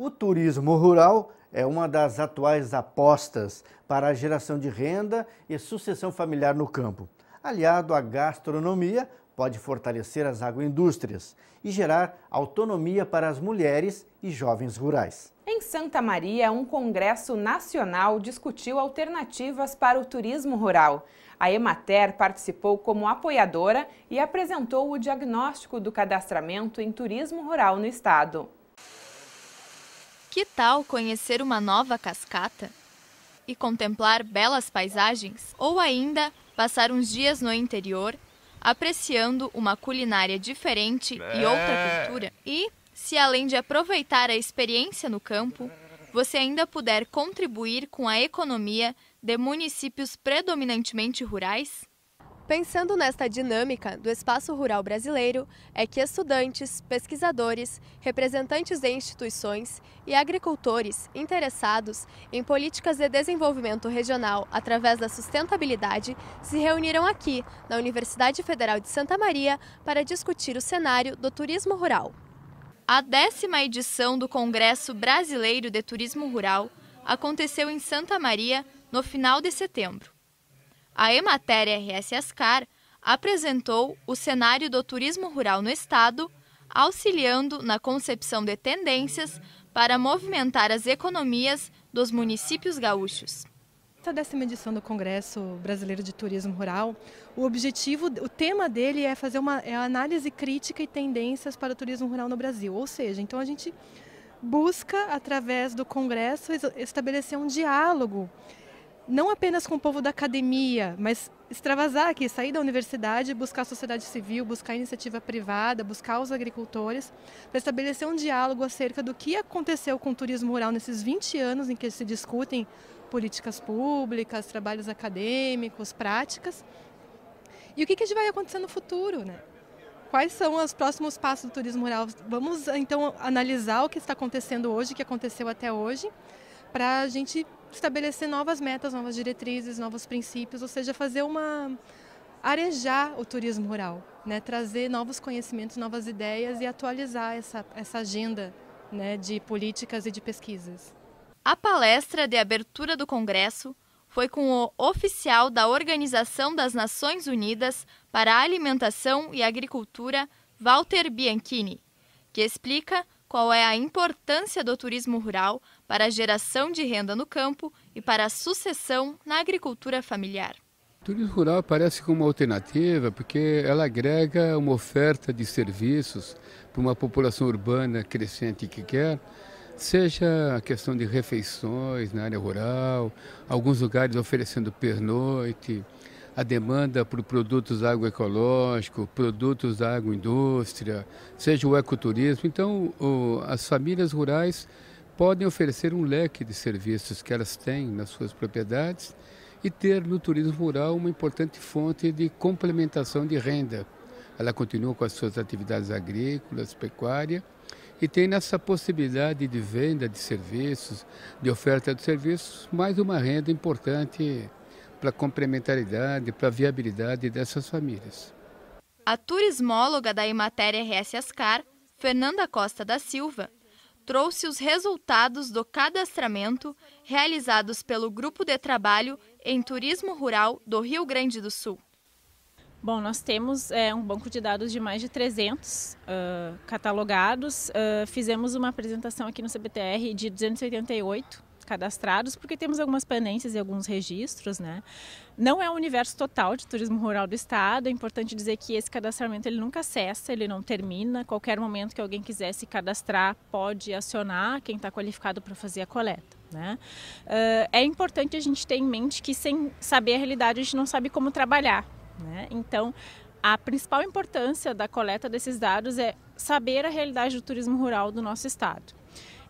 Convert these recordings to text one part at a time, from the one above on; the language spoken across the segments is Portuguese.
O turismo rural é uma das atuais apostas para a geração de renda e sucessão familiar no campo. Aliado à gastronomia, pode fortalecer as agroindústrias e gerar autonomia para as mulheres e jovens rurais. Em Santa Maria, um congresso nacional discutiu alternativas para o turismo rural. A Emater participou como apoiadora e apresentou o diagnóstico do cadastramento em turismo rural no estado. Que tal conhecer uma nova cascata? E contemplar belas paisagens? Ou ainda passar uns dias no interior, apreciando uma culinária diferente e outra é. cultura? E se além de aproveitar a experiência no campo, você ainda puder contribuir com a economia de municípios predominantemente rurais? Pensando nesta dinâmica do espaço rural brasileiro, é que estudantes, pesquisadores, representantes de instituições e agricultores interessados em políticas de desenvolvimento regional através da sustentabilidade se reuniram aqui, na Universidade Federal de Santa Maria, para discutir o cenário do turismo rural. A décima edição do Congresso Brasileiro de Turismo Rural aconteceu em Santa Maria no final de setembro. A Emater RS Ascar apresentou o cenário do turismo rural no estado, auxiliando na concepção de tendências para movimentar as economias dos municípios gaúchos. Essa décima edição do Congresso Brasileiro de Turismo Rural, o objetivo, o tema dele é fazer uma é análise crítica e tendências para o turismo rural no Brasil. Ou seja, então a gente busca, através do Congresso, estabelecer um diálogo não apenas com o povo da academia, mas extravasar aqui, sair da universidade, buscar a sociedade civil, buscar a iniciativa privada, buscar os agricultores, para estabelecer um diálogo acerca do que aconteceu com o turismo rural nesses 20 anos em que se discutem políticas públicas, trabalhos acadêmicos, práticas. E o que, que vai acontecer no futuro, né? Quais são os próximos passos do turismo rural? Vamos então analisar o que está acontecendo hoje, o que aconteceu até hoje, para a gente estabelecer novas metas, novas diretrizes, novos princípios, ou seja, fazer uma arejar o turismo rural, né? trazer novos conhecimentos, novas ideias e atualizar essa, essa agenda né, de políticas e de pesquisas. A palestra de abertura do Congresso foi com o oficial da Organização das Nações Unidas para a Alimentação e Agricultura, Walter Bianchini, que explica qual é a importância do turismo rural para a geração de renda no campo e para a sucessão na agricultura familiar. O turismo rural aparece como uma alternativa porque ela agrega uma oferta de serviços para uma população urbana crescente que quer, seja a questão de refeições na área rural, alguns lugares oferecendo pernoite, a demanda por produtos agroecológicos, produtos da agroindústria, seja o ecoturismo. Então, o, as famílias rurais podem oferecer um leque de serviços que elas têm nas suas propriedades e ter no turismo rural uma importante fonte de complementação de renda. Ela continua com as suas atividades agrícolas, pecuária e tem nessa possibilidade de venda de serviços, de oferta de serviços, mais uma renda importante para a complementaridade, para a viabilidade dessas famílias. A turismóloga da Imater RS Ascar, Fernanda Costa da Silva, trouxe os resultados do cadastramento realizados pelo Grupo de Trabalho em Turismo Rural do Rio Grande do Sul. Bom, nós temos é, um banco de dados de mais de 300 uh, ah, catalogados. Uh, fizemos uma apresentação aqui no CBTR de 288 cadastrados, porque temos algumas pendências e alguns registros, né? Não é o universo total de turismo rural do estado, é importante dizer que esse cadastramento ele nunca cessa, ele não termina, qualquer momento que alguém quiser se cadastrar pode acionar quem está qualificado para fazer a coleta. Né? Uh, é importante a gente ter em mente que sem saber a realidade a gente não sabe como trabalhar. Né? Então, a principal importância da coleta desses dados é saber a realidade do turismo rural do nosso estado.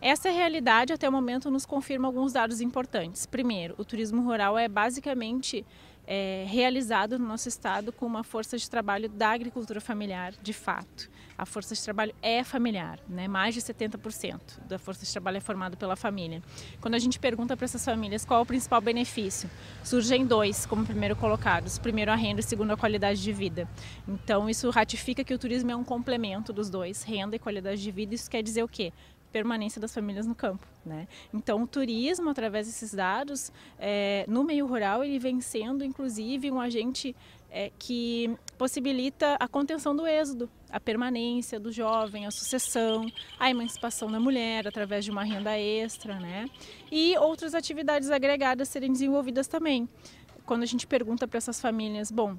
Essa é realidade até o momento nos confirma alguns dados importantes. Primeiro, o turismo rural é basicamente é, realizado no nosso estado com uma força de trabalho da agricultura familiar, de fato. A força de trabalho é familiar, né? mais de 70% da força de trabalho é formada pela família. Quando a gente pergunta para essas famílias qual é o principal benefício, surgem dois como primeiro colocados: primeiro a renda e segundo a qualidade de vida. Então, isso ratifica que o turismo é um complemento dos dois, renda e qualidade de vida. Isso quer dizer o quê? permanência das famílias no campo. Né? Então, o turismo, através desses dados, é, no meio rural, ele vem sendo, inclusive, um agente é, que possibilita a contenção do êxodo, a permanência do jovem, a sucessão, a emancipação da mulher através de uma renda extra, né? E outras atividades agregadas serem desenvolvidas também. Quando a gente pergunta para essas famílias, bom,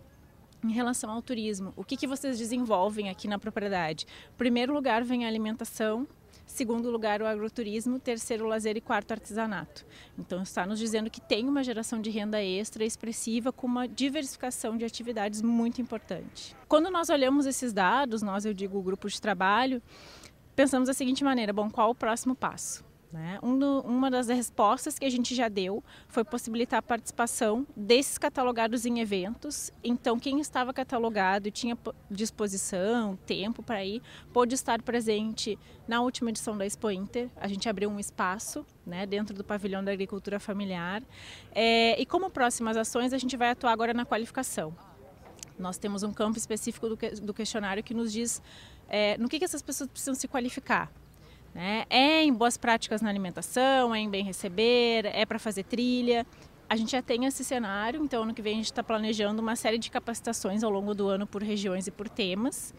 em relação ao turismo, o que, que vocês desenvolvem aqui na propriedade? Em primeiro lugar vem a alimentação, segundo lugar o agroturismo, terceiro o lazer e quarto o artesanato. Então está nos dizendo que tem uma geração de renda extra expressiva com uma diversificação de atividades muito importante. Quando nós olhamos esses dados, nós eu digo o grupo de trabalho, pensamos da seguinte maneira, bom, qual o próximo passo? Né? Um do, uma das respostas que a gente já deu foi possibilitar a participação desses catalogados em eventos. Então, quem estava catalogado e tinha disposição, tempo para ir, pôde estar presente na última edição da Expo Inter. A gente abriu um espaço né, dentro do pavilhão da agricultura familiar. É, e como próximas ações, a gente vai atuar agora na qualificação. Nós temos um campo específico do, que, do questionário que nos diz é, no que, que essas pessoas precisam se qualificar né? É em boas práticas na alimentação, é em bem receber, é para fazer trilha. A gente já tem esse cenário, então ano que vem a gente está planejando uma série de capacitações ao longo do ano por regiões e por temas.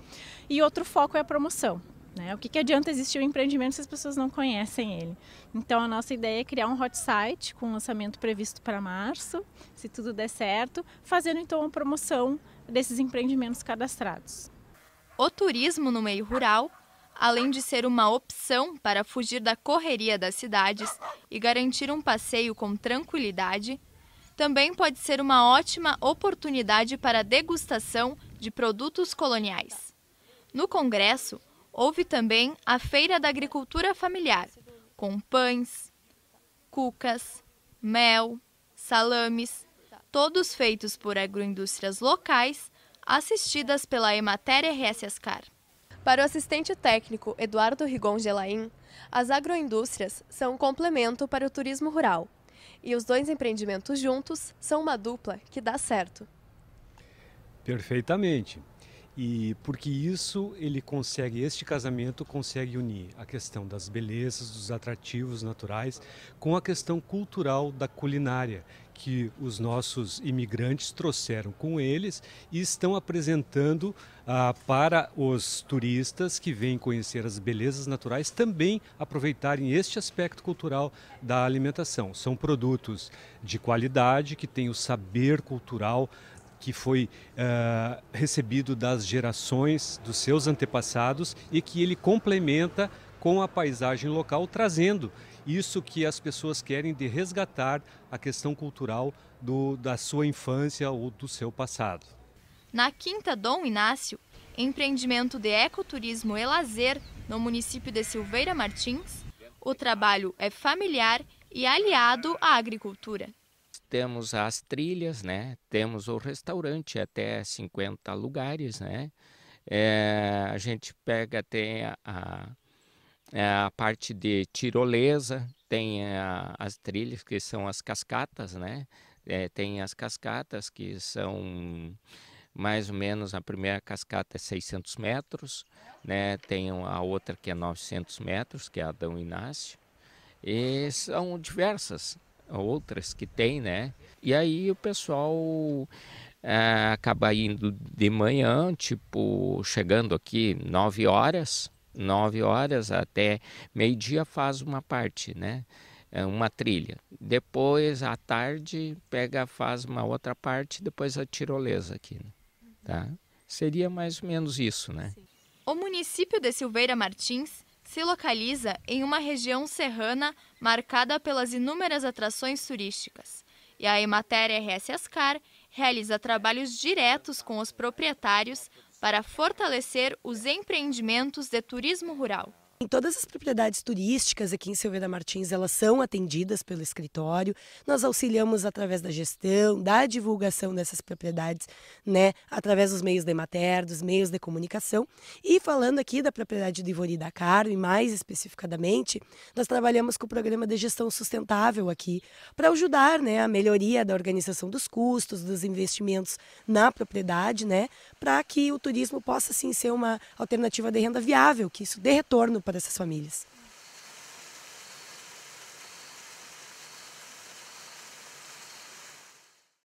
E outro foco é a promoção. Né? O que, que adianta existir um empreendimento se as pessoas não conhecem ele? Então a nossa ideia é criar um hot site com lançamento previsto para março, se tudo der certo, fazendo então a promoção desses empreendimentos cadastrados. O turismo no meio rural além de ser uma opção para fugir da correria das cidades e garantir um passeio com tranquilidade, também pode ser uma ótima oportunidade para degustação de produtos coloniais. No Congresso, houve também a Feira da Agricultura Familiar, com pães, cucas, mel, salames, todos feitos por agroindústrias locais, assistidas pela Emater RS Ascar. Para o assistente técnico Eduardo Rigon Gelaim, as agroindústrias são um complemento para o turismo rural. E os dois empreendimentos juntos são uma dupla que dá certo. Perfeitamente. E porque isso ele consegue, este casamento consegue unir a questão das belezas, dos atrativos naturais com a questão cultural da culinária, que os nossos imigrantes trouxeram com eles e estão apresentando ah, para os turistas que vêm conhecer as belezas naturais também aproveitarem este aspecto cultural da alimentação. São produtos de qualidade que têm o saber cultural que foi ah, recebido das gerações dos seus antepassados e que ele complementa com a paisagem local, trazendo isso que as pessoas querem de resgatar a questão cultural do, da sua infância ou do seu passado. Na Quinta Dom Inácio, empreendimento de ecoturismo e lazer no município de Silveira Martins, o trabalho é familiar e aliado à agricultura. Temos as trilhas, né? Temos o restaurante até 50 lugares, né? É, a gente pega tem a, a é a parte de tirolesa, tem eh, a, as trilhas que são as cascatas, né? É, tem as cascatas que são mais ou menos a primeira cascata é 600 metros, né? Tem a outra que é 900 metros, que é a Dão Inácio, e são diversas outras que tem, né? E aí o pessoal é, acaba indo de manhã, tipo chegando aqui 9 horas 9 horas até meio-dia faz uma parte, né? É uma trilha. Depois, à tarde, pega, faz uma outra parte, depois a tirolesa aqui. Né? Tá? Seria mais ou menos isso, né? O município de Silveira Martins se localiza em uma região serrana marcada pelas inúmeras atrações turísticas. E a Emater RS Ascar realiza trabalhos diretos com os proprietários para fortalecer os empreendimentos de turismo rural. Em todas as propriedades turísticas aqui em Silveira Martins, elas são atendidas pelo escritório. Nós auxiliamos através da gestão, da divulgação dessas propriedades, né, através dos meios de matéria, dos meios de comunicação. E falando aqui da propriedade de Ivori da Caro, e mais especificadamente, nós trabalhamos com o programa de gestão sustentável aqui para ajudar, né, a melhoria da organização dos custos, dos investimentos na propriedade, né, para que o turismo possa sim ser uma alternativa de renda viável, que isso dê retorno para dessas famílias.